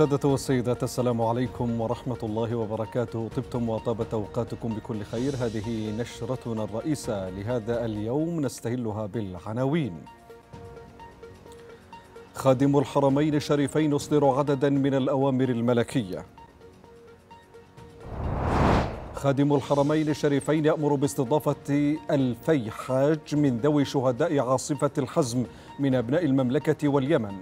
السادة والسيدات السلام عليكم ورحمة الله وبركاته طبتم وطابت أوقاتكم بكل خير هذه نشرتنا الرئيسة لهذا اليوم نستهلها بالعناوين خادم الحرمين الشريفين يصدر عددا من الأوامر الملكية خادم الحرمين الشريفين يأمر باستضافة ألفي حاج من ذوي شهداء عاصفة الحزم من أبناء المملكة واليمن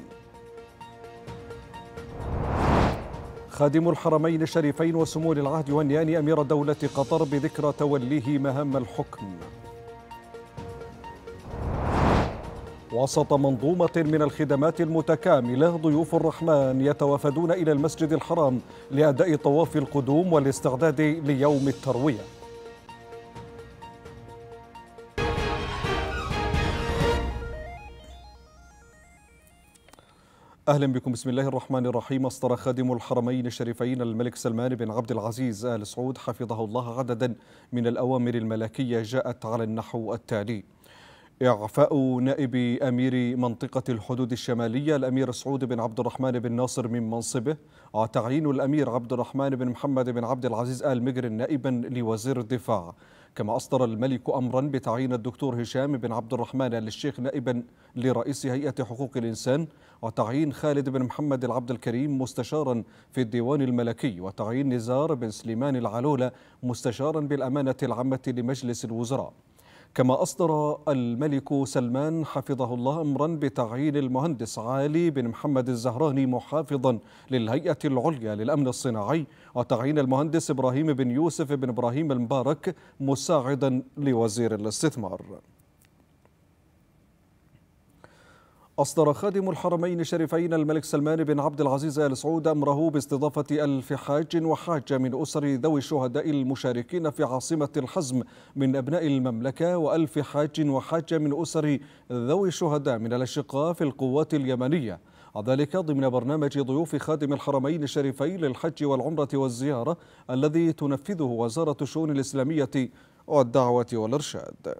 خادم الحرمين الشريفين وسمو العهد يهنيان أمير دولة قطر بذكرى توليه مهام الحكم وسط منظومة من الخدمات المتكاملة ضيوف الرحمن يتوافدون إلى المسجد الحرام لأداء طواف القدوم والاستعداد ليوم التروية أهلا بكم بسم الله الرحمن الرحيم أصدر خادم الحرمين الشريفين الملك سلمان بن عبد العزيز آل سعود حفظه الله عددا من الأوامر الملكية جاءت على النحو التالي إعفاء نائب أمير منطقة الحدود الشمالية الأمير سعود بن عبد الرحمن بن ناصر من منصبه وتعيين الأمير عبد الرحمن بن محمد بن عبد العزيز آل مجر نائبا لوزير الدفاع كما أصدر الملك أمرا بتعيين الدكتور هشام بن عبد الرحمن للشيخ نائبا لرئيس هيئة حقوق الإنسان وتعيين خالد بن محمد العبد الكريم مستشارا في الديوان الملكي وتعيين نزار بن سليمان العلولة مستشارا بالأمانة العامة لمجلس الوزراء كما أصدر الملك سلمان حفظه الله أمرا بتعيين المهندس علي بن محمد الزهراني محافظا للهيئة العليا للأمن الصناعي وتعيين المهندس إبراهيم بن يوسف بن إبراهيم المبارك مساعدا لوزير الاستثمار أصدر خادم الحرمين الشريفين الملك سلمان بن عبد العزيز آل سعود أمره باستضافة ألف حاج وحاجة من أسر ذوي الشهداء المشاركين في عاصمة الحزم من أبناء المملكة وألف حاج وحاجة من أسر ذوي الشهداء من الأشقاء في القوات اليمنية ذلك ضمن برنامج ضيوف خادم الحرمين الشريفين للحج والعمرة والزيارة الذي تنفذه وزارة الشؤون الإسلامية والدعوة والإرشاد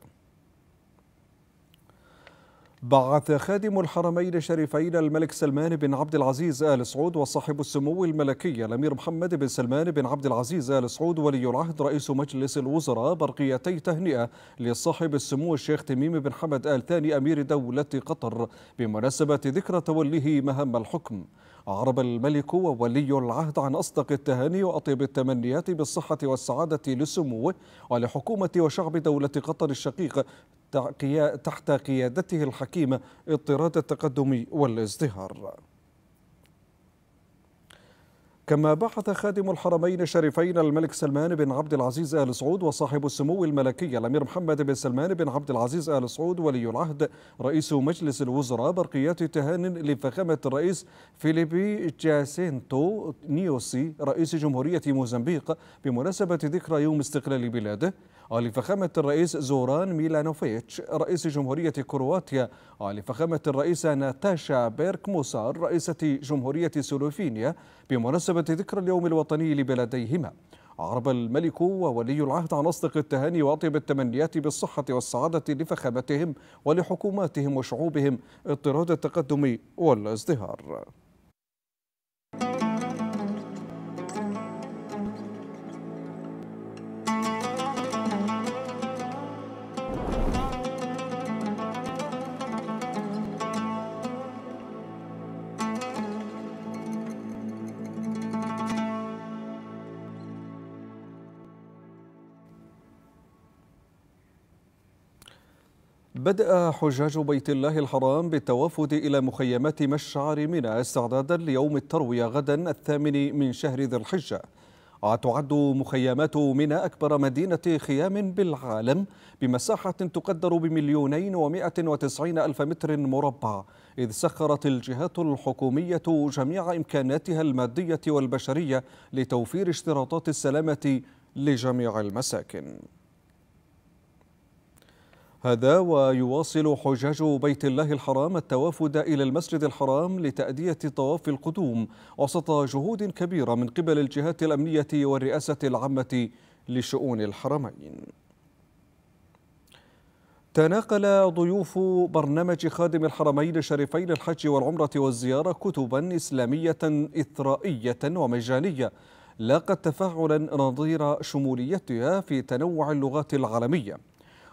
بعث خادم الحرمين الشريفين الملك سلمان بن عبد العزيز آل سعود وصاحب السمو الملكي الأمير محمد بن سلمان بن عبد العزيز آل سعود ولي العهد رئيس مجلس الوزراء برقيتي تهنئة لصاحب السمو الشيخ تميم بن حمد آل ثاني أمير دولة قطر بمناسبة ذكرى توليه مهام الحكم عرب الملك وولي العهد عن أصدق التهاني وأطيب التمنيات بالصحة والسعادة لسموه ولحكومة وشعب دولة قطر الشقيق تحت قيادته الحكيمة اضطراد التقدم والازدهار كما بعث خادم الحرمين الشريفين الملك سلمان بن عبد العزيز آل سعود وصاحب السمو الملكي الأمير محمد بن سلمان بن عبد العزيز آل سعود ولي العهد رئيس مجلس الوزراء برقيات تهان لفخامة الرئيس فيليبي جاسينتو نيوسي رئيس جمهورية موزمبيق بمناسبة ذكرى يوم استقلال بلاده ولفخامة الرئيس زوران ميلانوفيتش رئيس جمهورية كرواتيا ولفخامة الرئيسة ناتاشا بيرك موسار رئيسة جمهورية سلوفينيا بمناسبة ذكرى اليوم الوطني لبلديهما عرب الملك وولي العهد عن أصدق التهاني وأطيب التمنيات بالصحة والسعادة لفخامتهم ولحكوماتهم وشعوبهم اضطراد التقدم والازدهار بدأ حجاج بيت الله الحرام بالتوافد إلى مخيمات مشعر منى استعدادا ليوم التروية غدا الثامن من شهر ذي الحجة وتعد مخيمات منى أكبر مدينة خيام بالعالم بمساحة تقدر بمليونين ومائة وتسعين ألف متر مربع إذ سخرت الجهات الحكومية جميع إمكاناتها المادية والبشرية لتوفير اشتراطات السلامة لجميع المساكن هذا ويواصل حجاج بيت الله الحرام التوافد إلى المسجد الحرام لتأدية طواف القدوم وسط جهود كبيرة من قبل الجهات الأمنية والرئاسة العامة لشؤون الحرمين تناقل ضيوف برنامج خادم الحرمين الشريفين الحج والعمرة والزيارة كتبا إسلامية إثرائية ومجانية لاقت تفاعلا نظير شموليتها في تنوع اللغات العالميه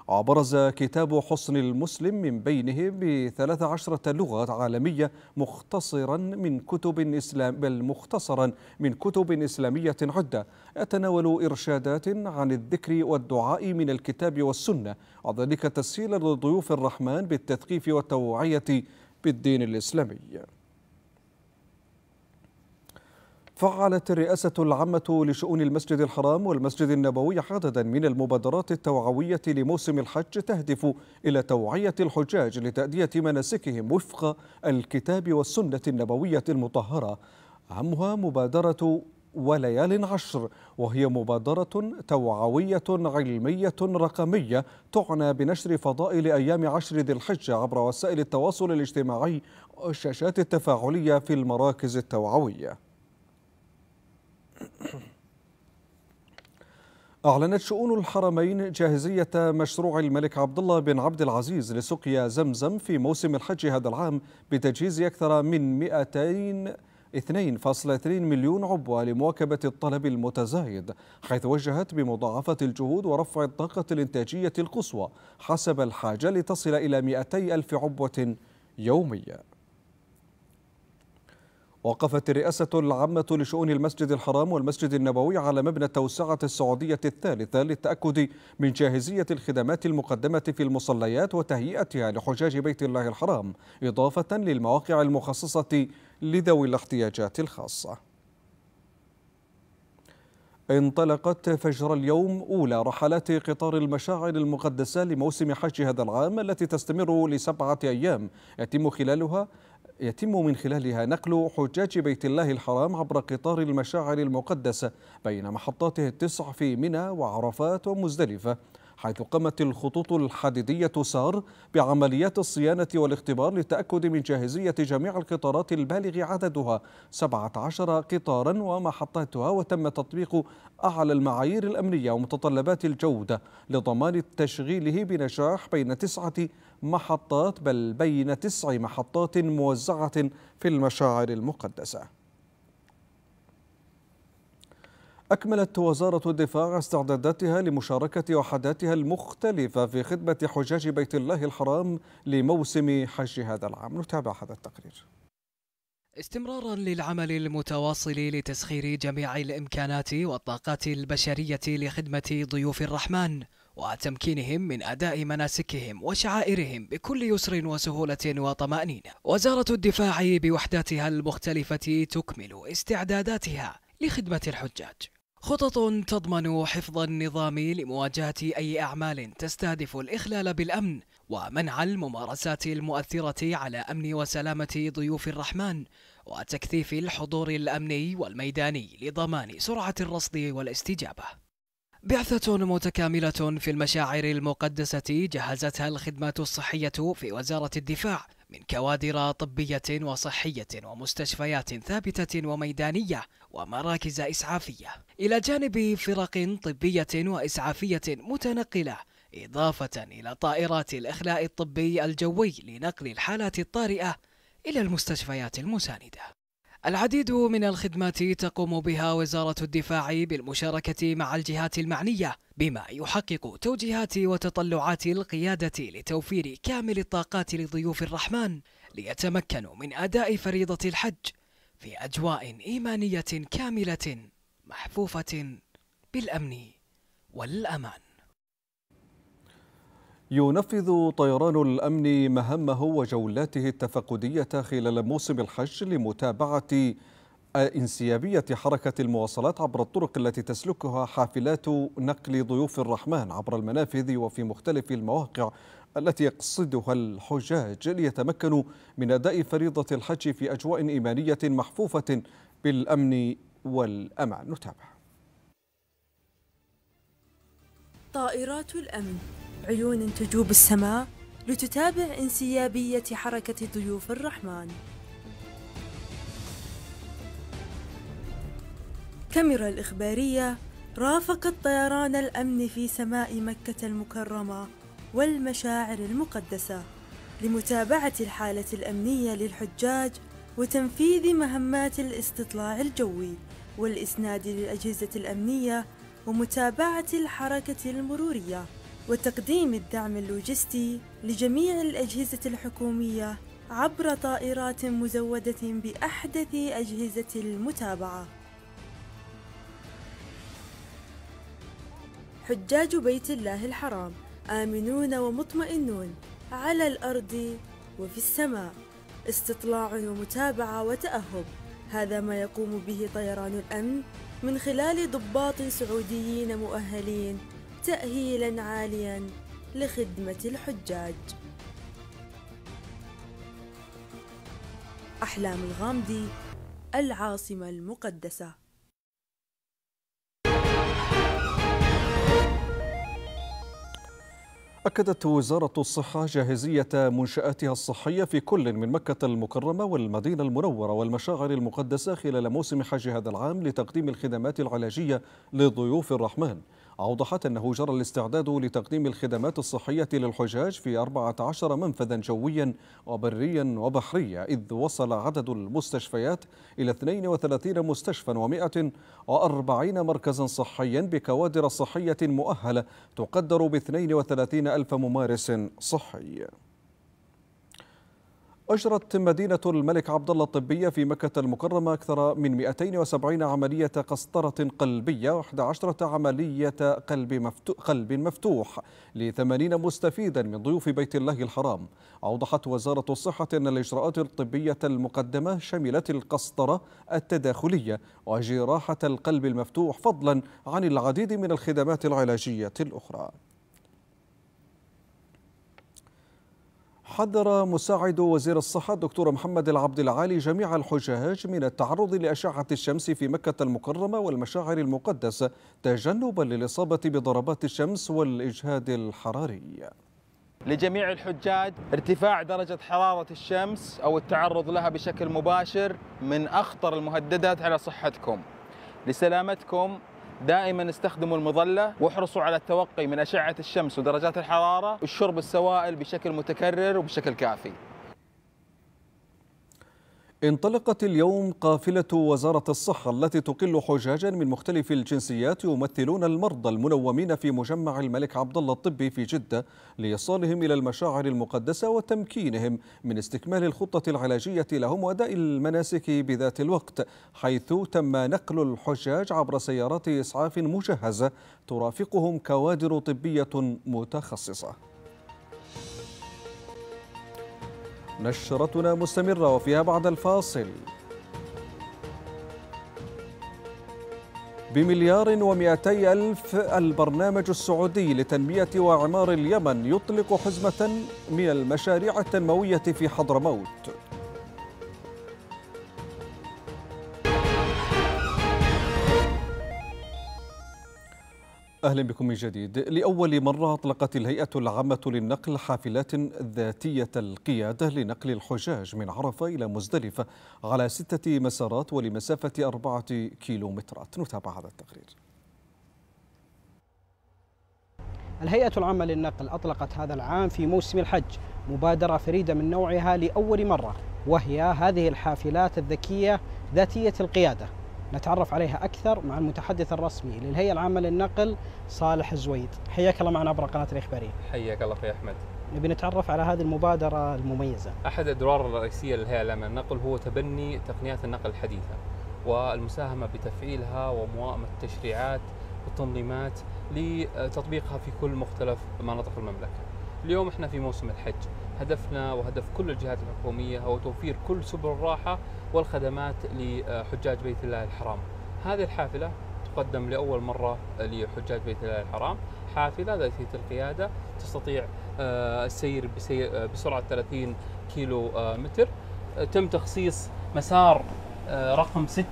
وبرز كتاب حسن المسلم من بينه ب 13 لغة عالمية مختصرا من كتب إسلام بل مختصرا من كتب إسلامية عدة يتناول إرشادات عن الذكر والدعاء من الكتاب والسنة وذلك تسهيلا لضيوف الرحمن بالتثقيف والتوعية بالدين الإسلامي فعلت الرئاسة العامة لشؤون المسجد الحرام والمسجد النبوي عددا من المبادرات التوعوية لموسم الحج تهدف إلى توعية الحجاج لتأدية مناسكهم وفق الكتاب والسنة النبوية المطهرة أهمها مبادرة وليال عشر وهي مبادرة توعوية علمية رقمية تعنى بنشر فضائل أيام عشر ذي الحجة عبر وسائل التواصل الاجتماعي والشاشات التفاعلية في المراكز التوعوية أعلنت شؤون الحرمين جاهزية مشروع الملك عبد الله بن عبد العزيز لسقيا زمزم في موسم الحج هذا العام بتجهيز أكثر من 202.2 مليون عبوة لمواكبة الطلب المتزايد حيث وجهت بمضاعفة الجهود ورفع الطاقة الإنتاجية القصوى حسب الحاجة لتصل إلى 200 ألف عبوة يومياً وقفت الرئاسة العامة لشؤون المسجد الحرام والمسجد النبوي على مبنى التوسعة السعودية الثالثة للتأكد من جاهزية الخدمات المقدمة في المصليات وتهيئتها لحجاج بيت الله الحرام إضافة للمواقع المخصصة لذوي الاحتياجات الخاصة انطلقت فجر اليوم أولى رحلات قطار المشاعر المقدسة لموسم حج هذا العام التي تستمر لسبعة أيام يتم خلالها يتم من خلالها نقل حجاج بيت الله الحرام عبر قطار المشاعر المقدسة بين محطاته التسع في منى وعرفات ومزدلفة حيث قامت الخطوط الحديدية سار بعمليات الصيانة والاختبار للتأكد من جاهزية جميع القطارات البالغ عددها 17 قطارا ومحطاتها وتم تطبيق أعلى المعايير الأمنية ومتطلبات الجودة لضمان تشغيله بنجاح بين تسعة محطات بل بين تسع محطات موزعة في المشاعر المقدسة أكملت وزارة الدفاع استعداداتها لمشاركة وحداتها المختلفة في خدمة حجاج بيت الله الحرام لموسم حج هذا العام نتابع هذا التقرير استمرارا للعمل المتواصل لتسخير جميع الامكانات والطاقات البشريه لخدمه ضيوف الرحمن وتمكينهم من أداء مناسكهم وشعائرهم بكل يسر وسهولة وطمأنينة وزارة الدفاع بوحداتها المختلفة تكمل استعداداتها لخدمة الحجاج خطط تضمن حفظ النظام لمواجهة أي أعمال تستهدف الإخلال بالأمن ومنع الممارسات المؤثرة على أمن وسلامة ضيوف الرحمن وتكثيف الحضور الأمني والميداني لضمان سرعة الرصد والاستجابة بعثة متكاملة في المشاعر المقدسة جهزتها الخدمات الصحية في وزارة الدفاع من كوادر طبية وصحية ومستشفيات ثابتة وميدانية ومراكز إسعافية إلى جانب فرق طبية وإسعافية متنقلة إضافة إلى طائرات الإخلاء الطبي الجوي لنقل الحالات الطارئة إلى المستشفيات المساندة العديد من الخدمات تقوم بها وزارة الدفاع بالمشاركة مع الجهات المعنية بما يحقق توجيهات وتطلعات القيادة لتوفير كامل الطاقات لضيوف الرحمن ليتمكنوا من أداء فريضة الحج في أجواء إيمانية كاملة محفوفة بالأمن والأمان ينفذ طيران الأمن مهمه وجولاته التفقدية خلال موسم الحج لمتابعة انسيابية حركة المواصلات عبر الطرق التي تسلكها حافلات نقل ضيوف الرحمن عبر المنافذ وفي مختلف المواقع التي يقصدها الحجاج ليتمكنوا من أداء فريضة الحج في أجواء إيمانية محفوفة بالأمن والأمان نتابع طائرات الأمن عيون تجوب السماء لتتابع انسيابية حركة ضيوف الرحمن كاميرا الإخبارية رافقت طيران الأمن في سماء مكة المكرمة والمشاعر المقدسة لمتابعة الحالة الأمنية للحجاج وتنفيذ مهمات الاستطلاع الجوي والإسناد للأجهزة الأمنية ومتابعة الحركة المرورية وتقديم الدعم اللوجستي لجميع الأجهزة الحكومية عبر طائرات مزودة بأحدث أجهزة المتابعة. حجاج بيت الله الحرام آمنون ومطمئنون على الأرض وفي السماء استطلاع ومتابعة وتأهب هذا ما يقوم به طيران الأمن من خلال ضباط سعوديين مؤهلين تأهيلا عاليا لخدمة الحجاج أحلام الغامدي العاصمة المقدسة أكدت وزارة الصحة جاهزية منشآتها الصحية في كل من مكة المكرمة والمدينة المنورة والمشاعر المقدسة خلال موسم حج هذا العام لتقديم الخدمات العلاجية لضيوف الرحمن أوضحت أنه جرى الاستعداد لتقديم الخدمات الصحية للحجاج في 14 منفذا جويا وبريا وبحريا إذ وصل عدد المستشفيات إلى 32 مستشفى و140 مركزا صحيا بكوادر صحية مؤهلة تقدر ب 32 ألف ممارس صحي أجرت مدينة الملك عبد الله الطبية في مكة المكرمة أكثر من 270 عملية قسطرة قلبية و11 عملية قلب مفتوح, قلب مفتوح لثمانين مستفيدا من ضيوف بيت الله الحرام أوضحت وزارة الصحة أن الإجراءات الطبية المقدمة شملت القسطرة التداخلية وجراحة القلب المفتوح فضلا عن العديد من الخدمات العلاجية الأخرى حذر مساعد وزير الصحة دكتور محمد العبد العالي جميع الحجاج من التعرض لأشعة الشمس في مكة المكرمة والمشاعر المقدسة تجنبا للإصابة بضربات الشمس والإجهاد الحراري لجميع الحجاج ارتفاع درجة حرارة الشمس أو التعرض لها بشكل مباشر من أخطر المهددات على صحتكم لسلامتكم دائما استخدموا المظلة واحرصوا على التوقي من أشعة الشمس ودرجات الحرارة وشرب السوائل بشكل متكرر وبشكل كافي انطلقت اليوم قافلة وزارة الصحة التي تقل حجاجا من مختلف الجنسيات يمثلون المرضى المنومين في مجمع الملك عبد الله الطبي في جدة لإيصالهم إلى المشاعر المقدسة وتمكينهم من استكمال الخطة العلاجية لهم وأداء المناسك بذات الوقت حيث تم نقل الحجاج عبر سيارات إسعاف مجهزة ترافقهم كوادر طبية متخصصة نشرتنا مستمرة وفيها بعد الفاصل بمليار ومئتي ألف البرنامج السعودي لتنمية وإعمار اليمن يطلق حزمة من المشاريع التنموية في حضرموت أهلا بكم من جديد لأول مرة أطلقت الهيئة العامة للنقل حافلات ذاتية القيادة لنقل الحجاج من عرفة إلى مزدلفة على ستة مسارات ولمسافة أربعة كيلومترات نتابع هذا التقرير الهيئة العامة للنقل أطلقت هذا العام في موسم الحج مبادرة فريدة من نوعها لأول مرة وهي هذه الحافلات الذكية ذاتية القيادة نتعرف عليها أكثر مع المتحدث الرسمي للهيئة العامة للنقل صالح الزويد حياك الله معنا عبر قناة الإخبارية حياك الله أخوي أحمد نبي نتعرف على هذه المبادرة المميزة أحد الأدوار الرئيسية للهيئة العامة للنقل هو تبني تقنيات النقل الحديثة والمساهمة بتفعيلها وموائمة التشريعات والتنظيمات لتطبيقها في كل مختلف مناطق المملكة اليوم احنا في موسم الحج هدفنا وهدف كل الجهات الحكومية هو توفير كل سبل الراحة والخدمات لحجاج بيت الله الحرام هذه الحافلة تقدم لأول مرة لحجاج بيت الله الحرام حافلة ذاتية القيادة تستطيع آه، السير آه، بسرعة 30 كيلو آه، متر تم تخصيص مسار رقم 6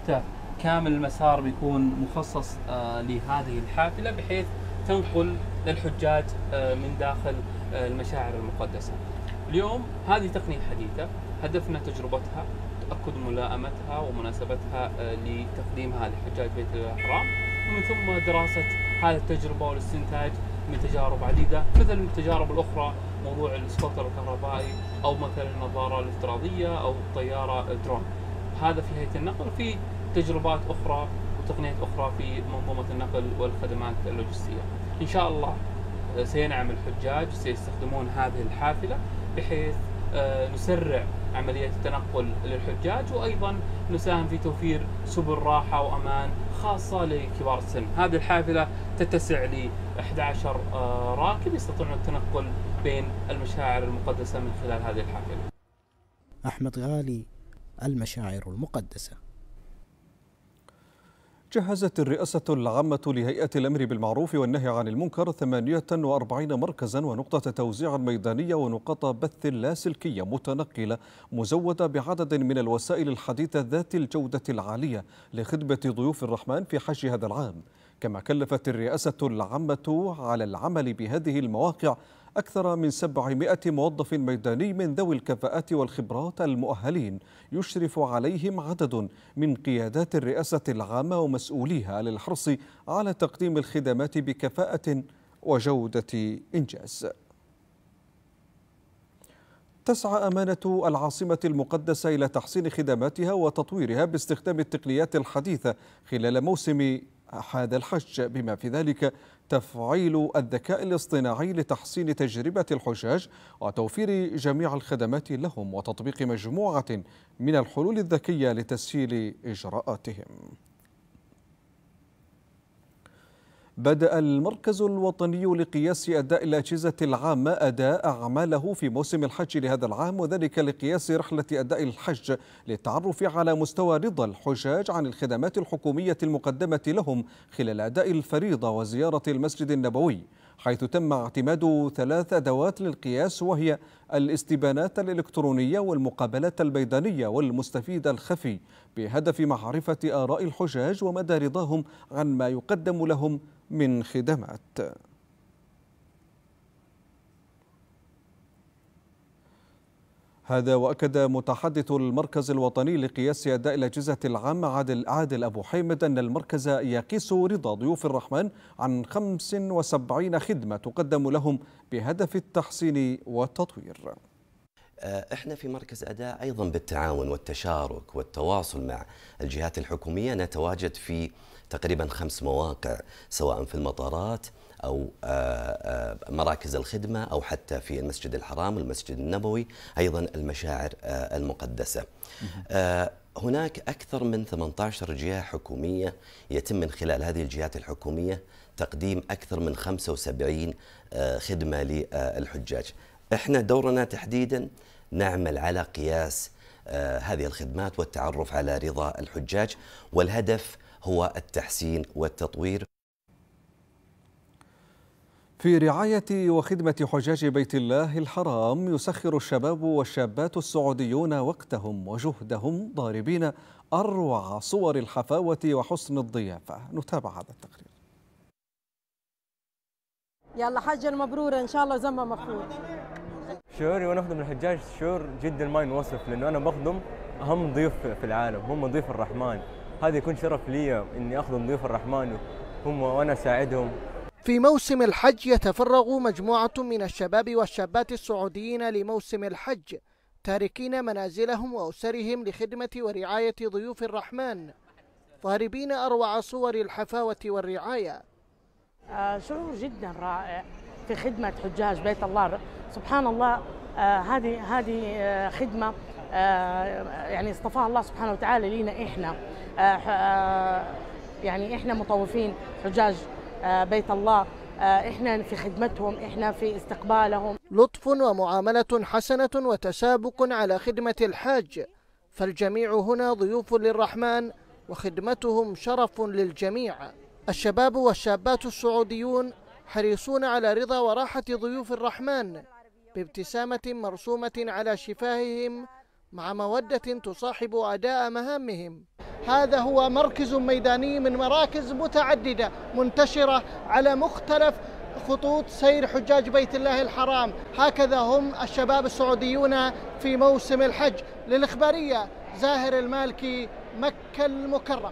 كامل المسار بيكون مخصص لهذه الحافلة بحيث تنقل للحجاج من داخل المشاعر المقدسة اليوم هذه تقنية حديثة هدفنا تجربتها تأكد ملائمتها ومناسبتها آه، لتقديمها لحجاج بيت الأحرام ومن ثم دراسة هذه التجربة والاستنتاج من تجارب عديدة مثل التجارب الأخرى موضوع السكوتر الكهربائي أو مثلا النظارة الافتراضية أو الطيارة درون هذا في هيئة النقل في تجربات أخرى وتقنيات أخرى في منظومة النقل والخدمات اللوجستية إن شاء الله آه، سينعم الحجاج سيستخدمون هذه الحافلة بحيث آه، نسرع عملية التنقل للحجاج وأيضا نساهم في توفير سبل راحة وأمان خاصة لكبار السن هذه الحافلة تتسع ل 11 آه، راكب يستطيعون التنقل بين المشاعر المقدسة من خلال هذه الحافلة أحمد غالي المشاعر المقدسه جهزت الرئاسة العامة لهيئة الأمر بالمعروف والنهي عن المنكر 48 مركزا ونقطة توزيع ميدانية ونقاط بث لاسلكية متنقلة مزودة بعدد من الوسائل الحديثة ذات الجودة العالية لخدمة ضيوف الرحمن في حج هذا العام كما كلفت الرئاسة العامة على العمل بهذه المواقع أكثر من 700 موظف ميداني من ذوي الكفاءات والخبرات المؤهلين يشرف عليهم عدد من قيادات الرئاسة العامة ومسؤوليها للحرص على تقديم الخدمات بكفاءة وجودة إنجاز تسعى أمانة العاصمة المقدسة إلى تحسين خدماتها وتطويرها باستخدام التقنيات الحديثة خلال موسم أحاد الحج بما في ذلك تفعيل الذكاء الاصطناعي لتحسين تجربة الحجاج وتوفير جميع الخدمات لهم وتطبيق مجموعة من الحلول الذكية لتسهيل إجراءاتهم بدأ المركز الوطني لقياس أداء الأجهزة العامة أداء أعماله في موسم الحج لهذا العام وذلك لقياس رحلة أداء الحج للتعرف على مستوى رضا الحجاج عن الخدمات الحكومية المقدمة لهم خلال أداء الفريضة وزيارة المسجد النبوي حيث تم اعتماد ثلاث أدوات للقياس وهي الاستبانات الإلكترونية والمقابلات البيضانية والمستفيد الخفي بهدف معرفة آراء الحجاج ومدى رضاهم عن ما يقدم لهم من خدمات هذا وأكد متحدث المركز الوطني لقياس أداء الأجهزة العامة عادل, عادل أبو حيمد أن المركز يقيس رضا ضيوف الرحمن عن 75 خدمة تقدم لهم بهدف التحسين والتطوير آه، احنا في مركز اداء ايضا بالتعاون والتشارك والتواصل مع الجهات الحكوميه نتواجد في تقريبا خمس مواقع سواء في المطارات أو آه، آه، مراكز الخدمة أو حتى في المسجد الحرام والمسجد النبوي أيضا المشاعر آه، المقدسة هناك أكثر من 18 جهة حكومية يتم من خلال هذه الجهات الحكومية تقديم أكثر من 75 خدمة للحجاج إحنا دورنا تحديدا نعمل على قياس هذه الخدمات والتعرف على رضا الحجاج والهدف هو التحسين والتطوير في رعاية وخدمة حجاج بيت الله الحرام يسخر الشباب والشابات السعوديون وقتهم وجهدهم ضاربين أروع صور الحفاوة وحسن الضيافة نتابع هذا التقرير يلا حجة المبرورة إن شاء الله زمة مفروض شعوري وأنا أخدم الحجاج شعور جدا ما ينوصف لأنه أنا بخدم أهم ضيف في العالم هم ضيف الرحمن هذا يكون شرف لي إني أخدم ضيوف الرحمن هم وأنا أساعدهم في موسم الحج يتفرغ مجموعة من الشباب والشابات السعوديين لموسم الحج تاركين منازلهم وأسرهم لخدمة ورعاية ضيوف الرحمن ضاربين أروع صور الحفاوة والرعاية آه شعور جدا رائع في خدمة حجاج بيت الله سبحان الله آه، هذه آه هذه آه خدمة آه، يعني اصطفاها الله سبحانه وتعالى لينا إحنا آه، يعني إحنا مطوفين حجاج آه، بيت الله آه، احنا في خدمتهم احنا في استقبالهم لطف ومعامله حسنه وتسابق على خدمه الحاج فالجميع هنا ضيوف للرحمن وخدمتهم شرف للجميع الشباب والشابات السعوديون حريصون على رضا وراحه ضيوف الرحمن بابتسامه مرسومه على شفاههم مع مودة تصاحب أداء مهامهم هذا هو مركز ميداني من مراكز متعددة منتشرة على مختلف خطوط سير حجاج بيت الله الحرام هكذا هم الشباب السعوديون في موسم الحج للإخبارية زاهر المالكي مكة المكرمة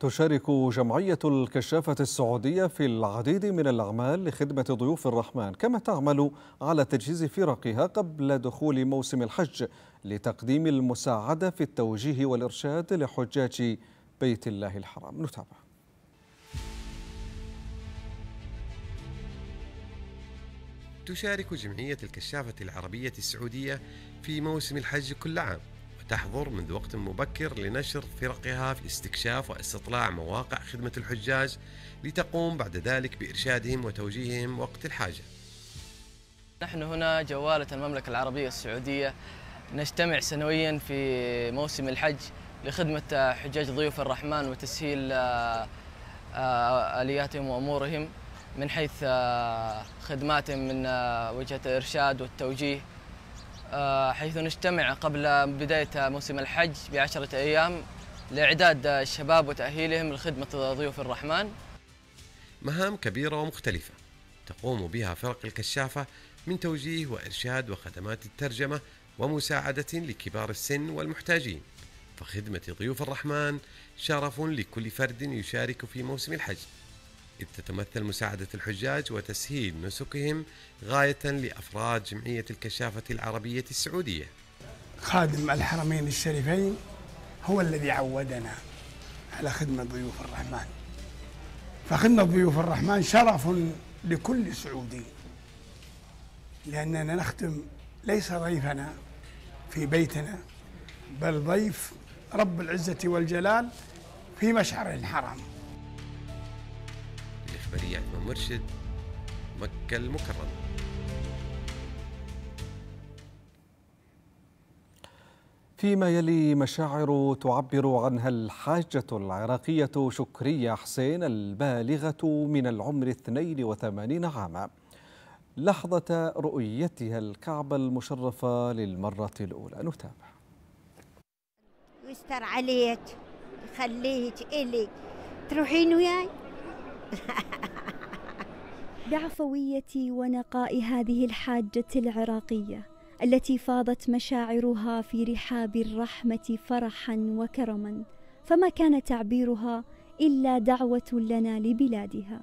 تشارك جمعية الكشافة السعودية في العديد من الأعمال لخدمة ضيوف الرحمن كما تعمل على تجهيز فرقها قبل دخول موسم الحج لتقديم المساعدة في التوجيه والإرشاد لحجاج بيت الله الحرام نتابع تشارك جمعية الكشافة العربية السعودية في موسم الحج كل عام تحضر منذ وقت مبكر لنشر فرقها في استكشاف واستطلاع مواقع خدمة الحجاج لتقوم بعد ذلك بإرشادهم وتوجيههم وقت الحاجة نحن هنا جوالة المملكة العربية السعودية نجتمع سنويا في موسم الحج لخدمة حجاج ضيوف الرحمن وتسهيل آه، آه، آلياتهم وأمورهم من حيث آه، خدماتهم من وجهة الإرشاد والتوجيه آه، حيث نجتمع قبل بداية موسم الحج بعشرة أيام لإعداد الشباب وتأهيلهم لخدمة ضيوف الرحمن مهام كبيرة ومختلفة تقوم بها فرق الكشافة من توجيه وإرشاد وخدمات الترجمة ومساعدة لكبار السن والمحتاجين فخدمة ضيوف الرحمن شرف لكل فرد يشارك في موسم الحج إذ تتمثل مساعدة الحجاج وتسهيل نسكهم غاية لأفراد جمعية الكشافة العربية السعودية خادم الحرمين الشريفين هو الذي عودنا على خدمة ضيوف الرحمن فخدمة ضيوف الرحمن شرف لكل سعودي لأننا نخدم ليس ضيفنا في بيتنا بل ضيف رب العزة والجلال في مشعر الحرم أحمدية عثمان مرشد مكة المكرمة فيما يلي مشاعر تعبر عنها الحاجة العراقية شكرية حسين البالغة من العمر 82 عاما لحظة رؤيتها الكعبة المشرفة للمرة الأولى نتابع يستر عليك يخليك إلي تروحين وياي بعفوية ونقاء هذه الحاجة العراقية التي فاضت مشاعرها في رحاب الرحمة فرحا وكرما فما كان تعبيرها إلا دعوة لنا لبلادها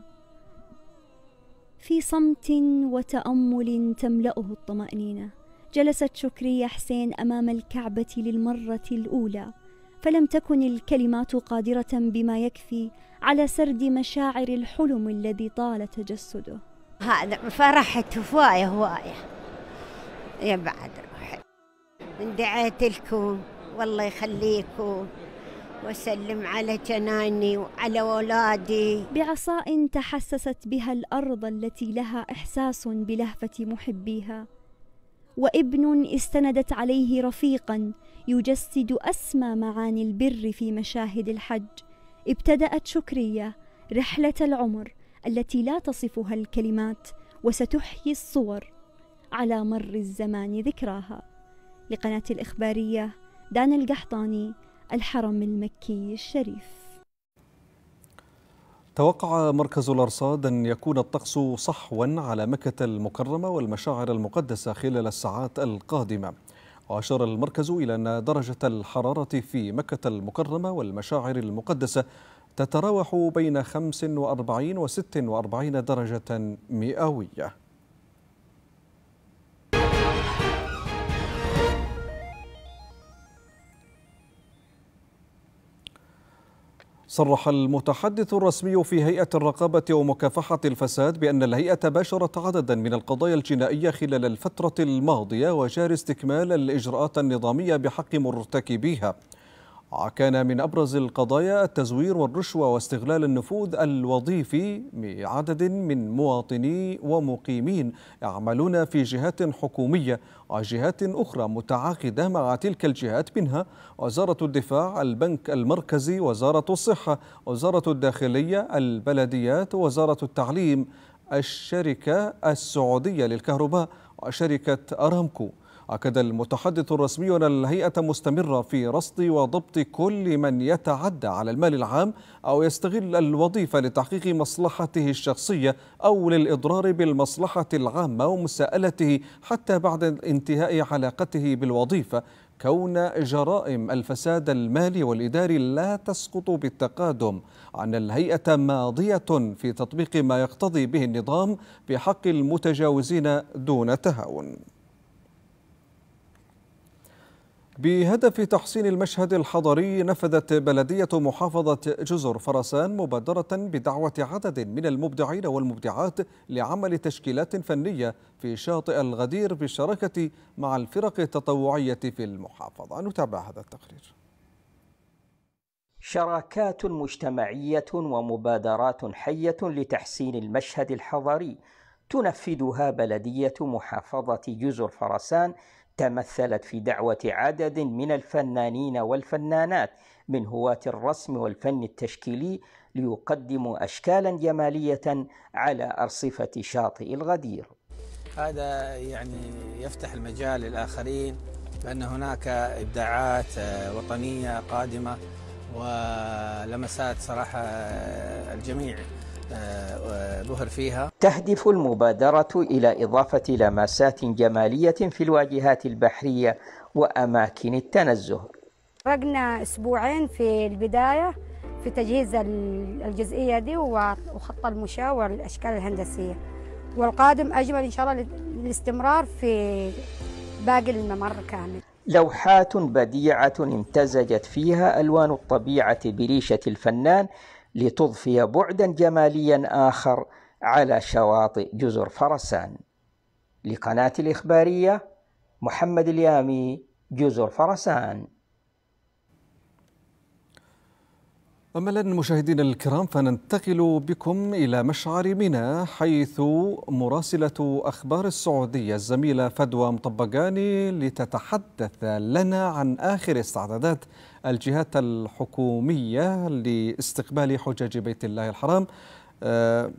في صمت وتأمل تملأه الطمأنينة جلست شكرية حسين أمام الكعبة للمرة الأولى فلم تكن الكلمات قادرة بما يكفي على سرد مشاعر الحلم الذي طال تجسده هذا فرحت هواية هواية يا بعد روحي دعيت لكم والله يخليكم وسلم على جناني وعلى أولادي بعصاء تحسست بها الأرض التي لها إحساس بلهفة محبيها وابن استندت عليه رفيقا يجسد اسمى معاني البر في مشاهد الحج ابتدات شكريه رحله العمر التي لا تصفها الكلمات وستحيي الصور على مر الزمان ذكراها لقناه الاخباريه دانا القحطاني الحرم المكي الشريف توقع مركز الأرصاد أن يكون الطقس صحوا على مكة المكرمة والمشاعر المقدسة خلال الساعات القادمة وأشار المركز إلى أن درجة الحرارة في مكة المكرمة والمشاعر المقدسة تتراوح بين 45 و 46 درجة مئوية صرح المتحدث الرسمي في هيئة الرقابة ومكافحة الفساد بأن الهيئة باشرت عددا من القضايا الجنائية خلال الفترة الماضية وجار استكمال الإجراءات النظامية بحق مرتكبيها كان من أبرز القضايا التزوير والرشوة واستغلال النفوذ الوظيفي بعدد من مواطني ومقيمين يعملون في جهات حكومية وجهات أخرى متعاقدة مع تلك الجهات منها وزارة الدفاع، البنك المركزي، وزارة الصحة، وزارة الداخلية، البلديات، وزارة التعليم، الشركة السعودية للكهرباء وشركة أرامكو أكد المتحدث الرسمي أن الهيئة مستمرة في رصد وضبط كل من يتعدى على المال العام أو يستغل الوظيفة لتحقيق مصلحته الشخصية أو للإضرار بالمصلحة العامة ومساءلته حتى بعد انتهاء علاقته بالوظيفة كون جرائم الفساد المالي والإداري لا تسقط بالتقادم عن الهيئة ماضية في تطبيق ما يقتضي به النظام بحق المتجاوزين دون تهاون بهدف تحسين المشهد الحضري نفذت بلدية محافظة جزر فرسان مبادرة بدعوة عدد من المبدعين والمبدعات لعمل تشكيلات فنية في شاطئ الغدير بالشراكة مع الفرق التطوعية في المحافظة نتابع هذا التقرير شراكات مجتمعية ومبادرات حية لتحسين المشهد الحضري تنفذها بلدية محافظة جزر فرسان تمثلت في دعوة عدد من الفنانين والفنانات من هواة الرسم والفن التشكيلي ليقدموا أشكالا جمالية على أرصفة شاطئ الغدير. هذا يعني يفتح المجال للآخرين بأن هناك إبداعات آه، وطنية قادمة ولمسات صراحة آه، الجميع ظهر فيها تهدف المبادرة إلى إضافة لمسات جمالية في الواجهات البحرية وأماكن التنزه رقنا أسبوعين في البداية في تجهيز الجزئية دي وخط المشاة والأشكال الهندسية والقادم أجمل إن شاء الله للاستمرار في باقي الممر كامل لوحات بديعة امتزجت فيها ألوان الطبيعة بريشة الفنان لتضفي بعدا جماليا آخر على شواطئ جزر فرسان لقناة الإخبارية محمد اليامي جزر فرسان أما الآن مشاهدينا الكرام فننتقل بكم إلى مشعر منى حيث مراسلة أخبار السعودية الزميلة فدوى مطبقاني لتتحدث لنا عن آخر استعدادات الجهات الحكومية لاستقبال حجاج بيت الله الحرام آه،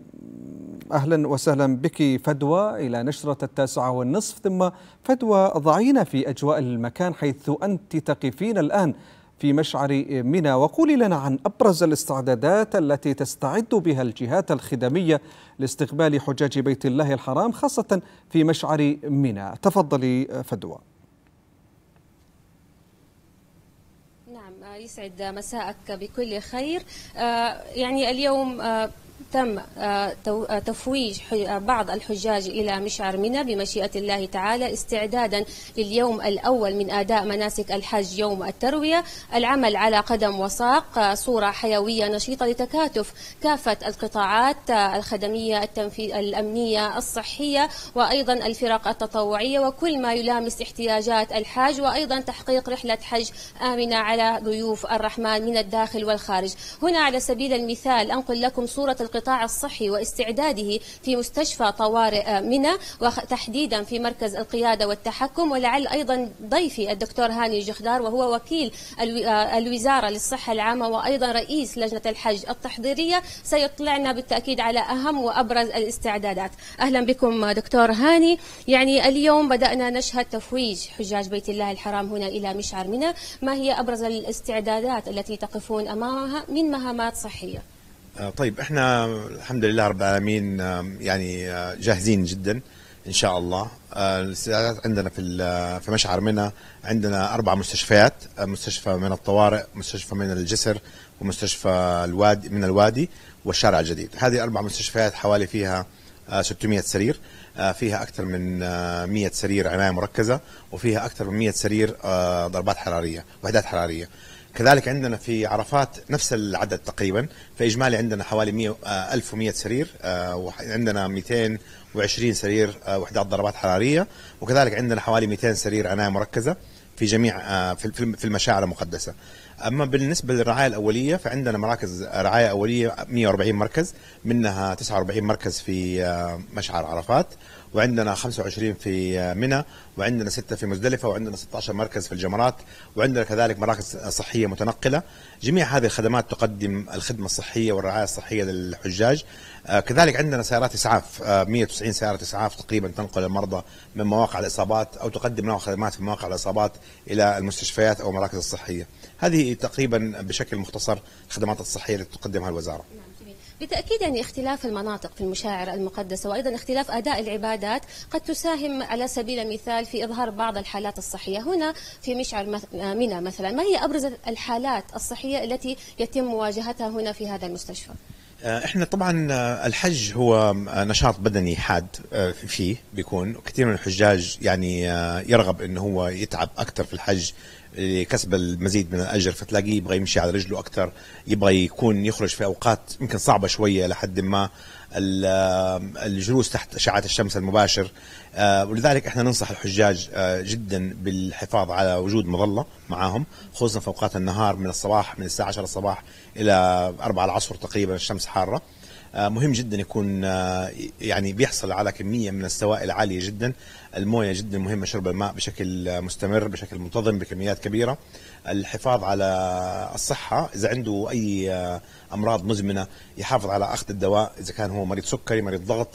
أهلا وسهلا بك فدوى إلى نشرة التاسعة والنصف ثم فدوى ضعينا في أجواء المكان حيث أنت تقفين الآن في مشعر منى وقولي لنا عن أبرز الاستعدادات التي تستعد بها الجهات الخدمية لاستقبال حجاج بيت الله الحرام خاصة في مشعر منى تفضلي آه، فدوى ويسعد مساءك بكل خير آه، يعني اليوم آه، تم آه، آه، تفويج آه، بعض الحجاج إلى مشعر منى بمشيئة الله تعالى استعدادا لليوم الأول من أداء مناسك الحج يوم التروية العمل على قدم وساق صورة حيوية نشيطة لتكاتف كافة القطاعات الخدمية التنفيذ الأمنية الصحية وأيضا الفرق التطوعية وكل ما يلامس احتياجات الحاج وأيضا تحقيق رحلة حج آمنة على ضيوف الرحمن من الداخل والخارج هنا على سبيل المثال أنقل لكم صورة القطاع الصحي واستعداده في مستشفى طوارئ منى وتحديدا في مركز القيادة والتحكم ولعل أيضا ضيفي الدكتور هاني جخدار وهو وكيل الوزارة للصحة العامة وأيضا رئيس لجنة الحج التحضيرية سيطلعنا بالتأكيد على أهم وأبرز الاستعدادات أهلا بكم دكتور هاني يعني اليوم بدأنا نشهد تفويج حجاج بيت الله الحرام هنا إلى مشعر منى ما هي أبرز الاستعدادات التي تقفون أمامها من مهامات صحية آه، طيب احنا الحمد لله رب العالمين يعني آه، جاهزين جدا ان شاء الله آه، الاستعدادات عندنا في في مشعر منى عندنا اربع مستشفيات مستشفى من الطوارئ مستشفى من الجسر ومستشفى الوادي من الوادي والشارع الجديد هذه اربع مستشفيات حوالي فيها 600 سرير فيها اكثر من 100 سرير عنايه مركزه وفيها اكثر من 100 سرير ضربات حراريه وحدات حراريه كذلك عندنا في عرفات نفس العدد تقريبا فاجمالي عندنا حوالي 100 1100 آه، سرير آه، وعندنا 220 سرير آه، وحدات ضربات حراريه وكذلك عندنا حوالي 200 سرير عنايه مركزه في جميع في المشاعر المقدسه. اما بالنسبه للرعايه الاوليه فعندنا مراكز رعايه اوليه 140 مركز منها 49 مركز في مشعر عرفات وعندنا 25 في منى وعندنا 6 في مزدلفة وعندنا 16 مركز في الجمرات وعندنا كذلك مراكز صحية متنقلة جميع هذه الخدمات تقدم الخدمة الصحية والرعاية الصحية للحجاج آه، كذلك عندنا سيارات إسعاف 190 آه، سيارة إسعاف تقريبا تنقل المرضى من مواقع الإصابات أو تقدم لهم خدمات في مواقع الإصابات إلى المستشفيات أو المراكز الصحية هذه تقريبا بشكل مختصر الخدمات الصحية التي تقدمها الوزارة نعم. بالتأكيد يعني اختلاف المناطق في المشاعر المقدسة وأيضا اختلاف أداء العبادات قد تساهم على سبيل المثال في إظهار بعض الحالات الصحية هنا في مشعر منى مثلا ما هي أبرز الحالات الصحية التي يتم مواجهتها هنا في هذا المستشفى؟ آه، احنا طبعا آه، الحج هو آه، نشاط بدني حاد فيه بيكون كثير من الحجاج يعني يرغب انه هو يتعب اكثر في الحج لكسب المزيد من الاجر فتلاقيه يبغى يمشي على رجله اكثر يبغى يكون يخرج في اوقات يمكن صعبه شويه لحد ما الجلوس تحت اشعه الشمس المباشر آه، ولذلك احنا ننصح الحجاج آه، جدا بالحفاظ على وجود مظله معاهم خصوصا في اوقات النهار من الصباح من الساعه 10 الصباح الى 4 العصر تقريبا الشمس حاره آه، مهم جدا يكون يعني بيحصل على كميه من السوائل عاليه جدا المويه جدا مهمه شرب الماء بشكل مستمر بشكل منتظم بكميات كبيره الحفاظ على الصحه اذا عنده اي آه، امراض مزمنه يحافظ على اخذ الدواء اذا كان هو مريض سكري مريض ضغط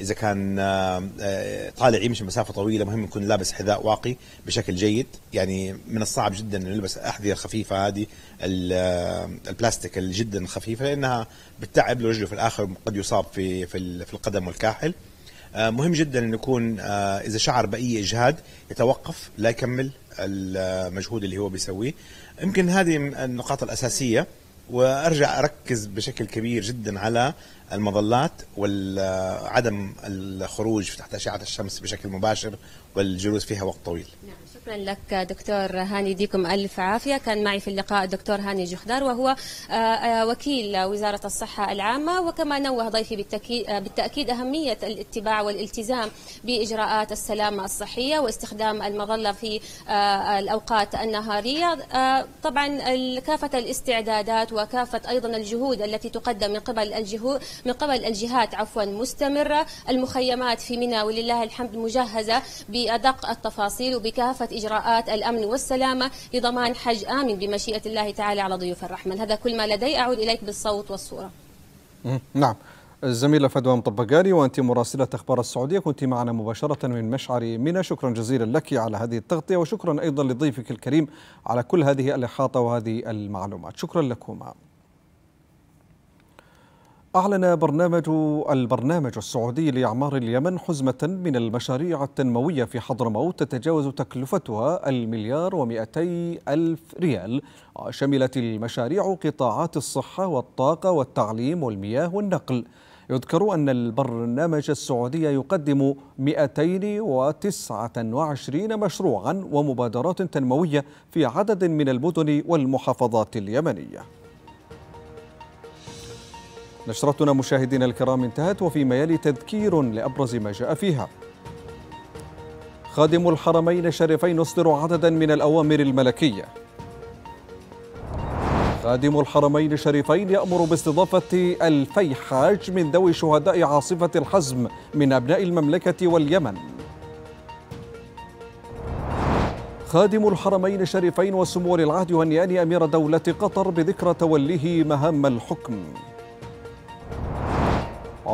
اذا كان آه، آه، طالع يمشي مسافه طويله مهم يكون لابس حذاء واقي بشكل جيد يعني من الصعب جدا ان نلبس الاحذيه الخفيفه هذه البلاستيك جدا خفيفه لانها بتتعب لرجله في الاخر قد يصاب في في القدم والكاحل آه، مهم جدا أن يكون آه، إذا شعر بأي إجهاد يتوقف لا يكمل المجهود اللي هو بيسويه يمكن هذه النقاط الأساسية وارجع اركز بشكل كبير جدا على المظلات وعدم الخروج تحت اشعه الشمس بشكل مباشر والجلوس فيها وقت طويل. نعم. شكرا لك دكتور هاني ديكم ألف عافية كان معي في اللقاء الدكتور هاني جخدار وهو آه، آه، وكيل وزارة الصحة العامة وكما نوه ضيفي بالتأكيد أهمية الاتباع والالتزام بإجراءات السلامة الصحية واستخدام المظلة في آه، الأوقات النهارية طبعا كافة الاستعدادات وكافة أيضا الجهود التي تقدم من قبل الجهود من قبل الجهات عفوا مستمرة المخيمات في منى ولله الحمد مجهزة بأدق التفاصيل وبكافة إجراءات الأمن والسلامة لضمان حج آمن بمشيئة الله تعالى على ضيوف الرحمن هذا كل ما لدي أعود إليك بالصوت والصورة نعم الزميلة فدوى مطبقاني وأنت مراسلة أخبار السعودية كنت معنا مباشرة من مشعر منى شكرا جزيلا لك على هذه التغطية وشكرا أيضا لضيفك الكريم على كل هذه الإحاطة وهذه المعلومات شكرا لكما أعلن برنامج البرنامج السعودي لإعمار اليمن حزمة من المشاريع التنموية في حضرموت تتجاوز تكلفتها المليار ومئتي ألف ريال شملت المشاريع قطاعات الصحة والطاقة والتعليم والمياه والنقل يذكر أن البرنامج السعودي يقدم 229 مشروعا ومبادرات تنموية في عدد من المدن والمحافظات اليمنية نشرتنا مشاهدينا الكرام انتهت وفيما يلي تذكير لأبرز ما جاء فيها خادم الحرمين الشريفين يصدر عددا من الأوامر الملكية خادم الحرمين الشريفين يأمر باستضافة ألفي حاج من ذوي شهداء عاصفة الحزم من أبناء المملكة واليمن خادم الحرمين الشريفين وسمو ولي العهد يهنئان أمير دولة قطر بذكرى توليه مهام الحكم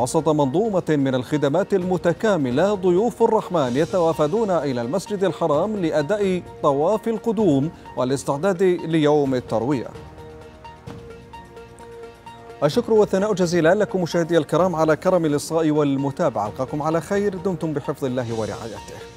وسط منظومة من الخدمات المتكاملة ضيوف الرحمن يتوافدون إلى المسجد الحرام لأداء طواف القدوم والاستعداد ليوم التروية الشكر والثناء جزيلا لكم مشاهدي الكرام على كرم الإصغاء والمتابعة ألقاكم على خير دمتم بحفظ الله ورعايته